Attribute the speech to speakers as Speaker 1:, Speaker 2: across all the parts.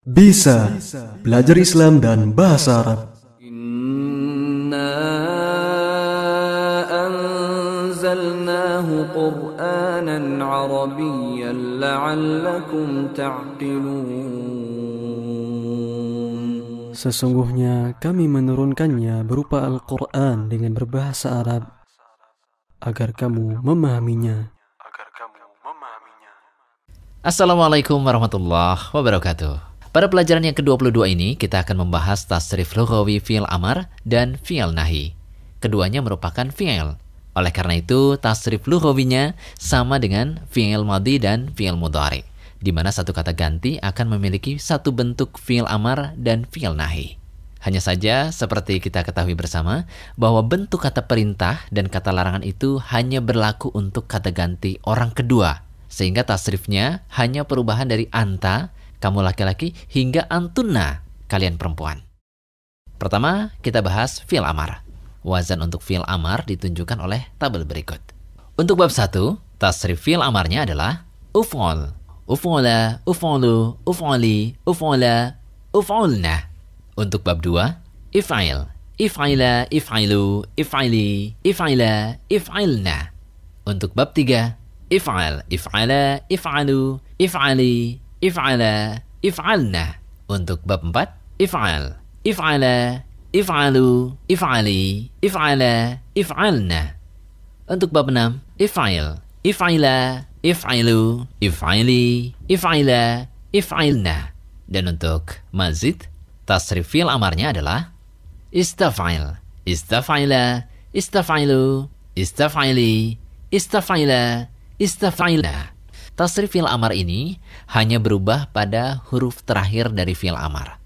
Speaker 1: Bisa belajar Islam dan bahasa Arab. Inna anzalnahu Qur'anan Arabiyyan la'allakum ta'qilun. Sesungguhnya kami menurunkannya berupa Al-Qur'an dengan berbahasa Arab agar kamu memahaminya. Assalamualaikum warahmatullahi wabarakatuh. Pada pelajaran yang ke-22 ini, kita akan membahas tasrif lughawi fi'il amar dan fi'il nahi. Keduanya merupakan fi'il. Oleh karena itu, tasrif lughawinya sama dengan fi'il madi dan fi'il mudhari, di mana satu kata ganti akan memiliki satu bentuk fi'il amar dan fi'il nahi. Hanya saja, seperti kita ketahui bersama, bahwa bentuk kata perintah dan kata larangan itu hanya berlaku untuk kata ganti orang kedua, sehingga tasrifnya hanya perubahan dari anta kamu laki-laki, hingga antuna kalian perempuan. Pertama, kita bahas fil amar. Wazan untuk fil amar ditunjukkan oleh tabel berikut. Untuk bab satu tasrif fil amarnya adalah uf'ol, uf'ola, uf'olu, uf'oli, uf'ola, uf'olna. Untuk bab dua if'ail, if'aila, if'ailu, if'aili, if'aila, if'ailna. Untuk bab 3, if'al, if'ala, if'alu, if'ali, if'ala, if'alna. Untuk bab 4, if'al, if'ala, if'alu, if'ali, if'ala, if'alna. Untuk bab 6, if'ail, if'aila, if'ailu, if'aili, if'aila, if'ailna. Dan untuk mazid, tasrif amarnya adalah istafail istafaila istafailu istafaili istafaila istafaila Tasrif fil amar ini hanya berubah pada huruf terakhir dari fil amar.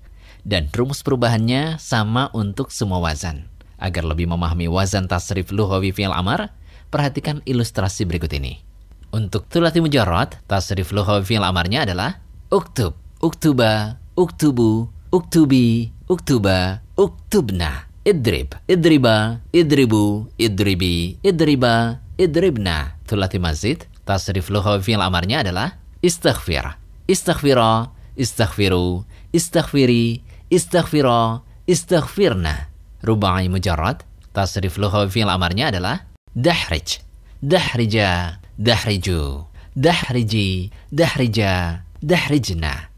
Speaker 1: Dan rumus perubahannya sama untuk semua wazan. Agar lebih memahami wazan tasrif luhawi fil amar, perhatikan ilustrasi berikut ini. Untuk tulati mujarrad, tasrif luhawi fil amarnya adalah uktub, uktuba, uktubu, uktubi, uktuba, uktubna, idrib, idriba, idribu, idribi, idriba, idribna, tulati mazid, Tasrif lughawi amarnya adalah istighfir. Istighfira, istighfiru, istighfiri, istighfira, istighfirna. Rubai mujarrad. Tasrif lughawi amarnya adalah dahrij. Dahrija, dahriju, dahriji, dahrija, dahrijna.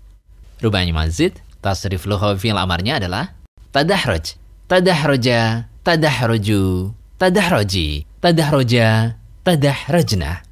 Speaker 1: Rubai mazid. Tasrif lughawi amarnya adalah tadahruj, tadahruja, tadahruju, tadahroji, tadahroja, tadahrojna.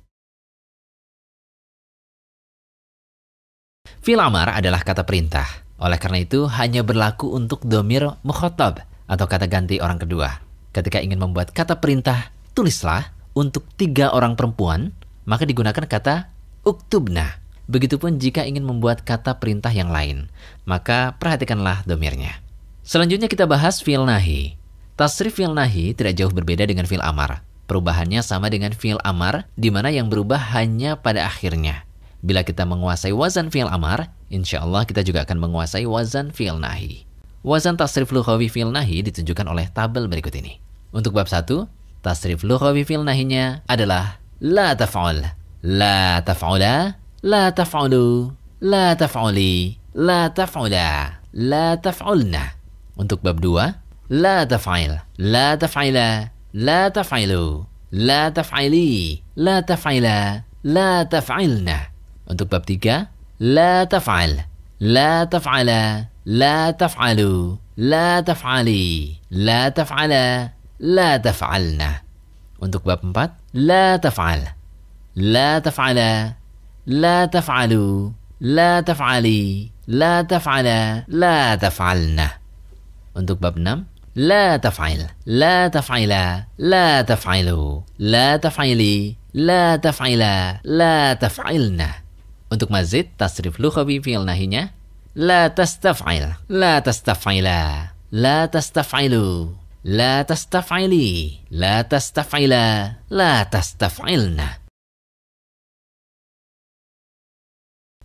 Speaker 1: Fil amar adalah kata perintah. Oleh karena itu, hanya berlaku untuk domir mukhotob atau kata ganti orang kedua. Ketika ingin membuat kata perintah, tulislah untuk tiga orang perempuan, maka digunakan kata uktubna. Begitupun jika ingin membuat kata perintah yang lain, maka perhatikanlah domirnya. Selanjutnya kita bahas fil nahi. Tasrif fil nahi tidak jauh berbeda dengan fil amar. Perubahannya sama dengan fil amar, di mana yang berubah hanya pada akhirnya. Bila kita menguasai wazan fi'il amar, insya Allah kita juga akan menguasai wazan fi'il nahi. Wazan tasrif lughawi fi'il nahi ditunjukkan oleh tabel berikut ini. Untuk bab 1, tasrif lughawi fi'il nahinya adalah la taf'ul, la taf'ula, la taf'ulu, la taf'uli, la taf'ula, la taf'ulna. Untuk bab 2, la taf'il, la taf'ila, la taf'ilu, la taf'ili, la taf'ila, la taf'ilna. Untuk bab tiga, la taf'al, la taf'ala, la taf'alu, la taf'ali, la taf'ala, la taf'alna. Untuk bab empat, la taf'al, la taf'ala, la taf'alu, la taf'ali, la taf'ala, la taf'alna. Untuk bab enam, لا تفعل لا تفعلا لا تفعلوا لا تفعلي لا تفعلا لا تفعلنا untuk mazid tasrif lughawi fi'il nahinya la tastaf'il, la tastaf'ila, la tastaf'ilu, la tastaf'ili, la tastaf'ila, la tastaf'ilna.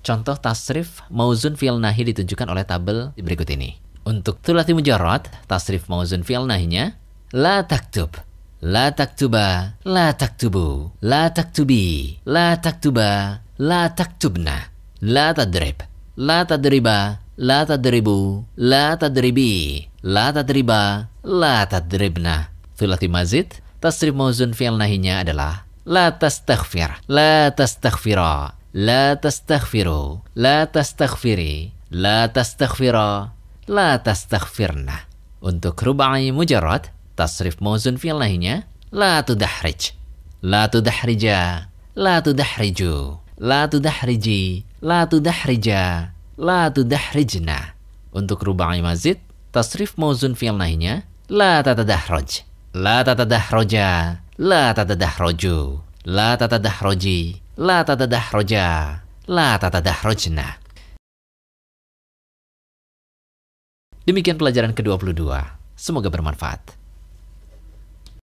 Speaker 1: Contoh tasrif mauzun fi'il nahi ditunjukkan oleh tabel di berikut ini. Untuk tulati mujarrad, tasrif mauzun fi'il nahinya la taktub, La taktuba, la taktubu, la taktubi, la taktuba, La taktubna. La tadrib. La tadriba. La tadribu. La tadribi. La tadriba. La tadribna. Thulati mazid. Tasrif mauzun fi'al nahinya adalah La tastaghfir. La tastaghfira. La tastaghfiru. La tastaghfiri. La tastaghfira. La tastaghfirna. Untuk rubai mujarrad, tasrif mauzun fi'il nahinya la tudahrij. La tudahrija. La tudahriju. La tudahriji, la tudahrija, la tudahrijna. Untuk rubai mazid, tasrif mauzun fi'il nahinya la tatadahroj, la tatadahroja, la tatadahroju, la tatadahroji, la tatadahroja, la tatadahrojna. Demikian pelajaran ke-22. Semoga bermanfaat.